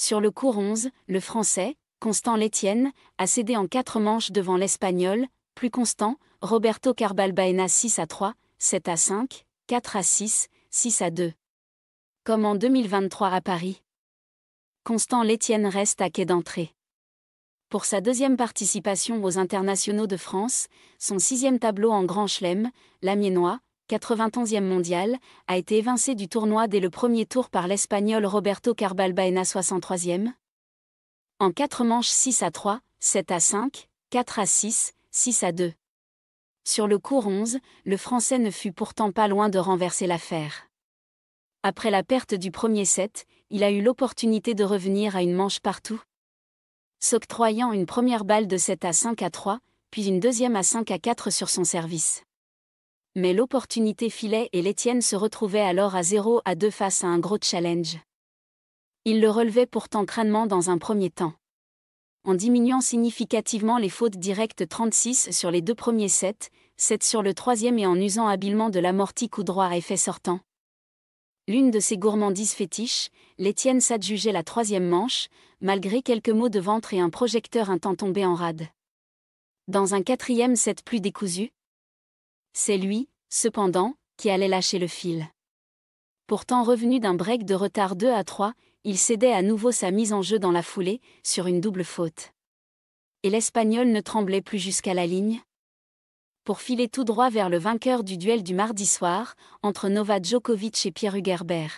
Sur le cours 11, le français, Constant Létienne, a cédé en quatre manches devant l'espagnol, plus constant, Roberto Carbalbaena 6 à 3, 7 à 5, 4 à 6, 6 à 2. Comme en 2023 à Paris. Constant Létienne reste à quai d'entrée. Pour sa deuxième participation aux internationaux de France, son sixième tableau en Grand Chelem, l'Amiénois, 91e mondial, a été évincé du tournoi dès le premier tour par l'Espagnol Roberto Carbalbaena 63e. En 4 manches 6 à 3, 7 à 5, 4 à 6, 6 à 2. Sur le cours 11, le Français ne fut pourtant pas loin de renverser l'affaire. Après la perte du premier set, il a eu l'opportunité de revenir à une manche partout. S'octroyant une première balle de 7 à 5 à 3, puis une deuxième à 5 à 4 sur son service mais l'opportunité filait et l'Étienne se retrouvait alors à zéro à deux face à un gros challenge. Il le relevait pourtant crânement dans un premier temps. En diminuant significativement les fautes directes 36 sur les deux premiers sets, 7 sur le troisième et en usant habilement de l'amorti coup droit effet sortant. L'une de ses gourmandises fétiches, l'Étienne s'adjugeait la troisième manche, malgré quelques maux de ventre et un projecteur un temps tombé en rade. Dans un quatrième set plus décousu, c'est lui, cependant, qui allait lâcher le fil. Pourtant revenu d'un break de retard 2 à 3, il cédait à nouveau sa mise en jeu dans la foulée, sur une double faute. Et l'Espagnol ne tremblait plus jusqu'à la ligne pour filer tout droit vers le vainqueur du duel du mardi soir, entre Novak Djokovic et Pierre Hugerbert.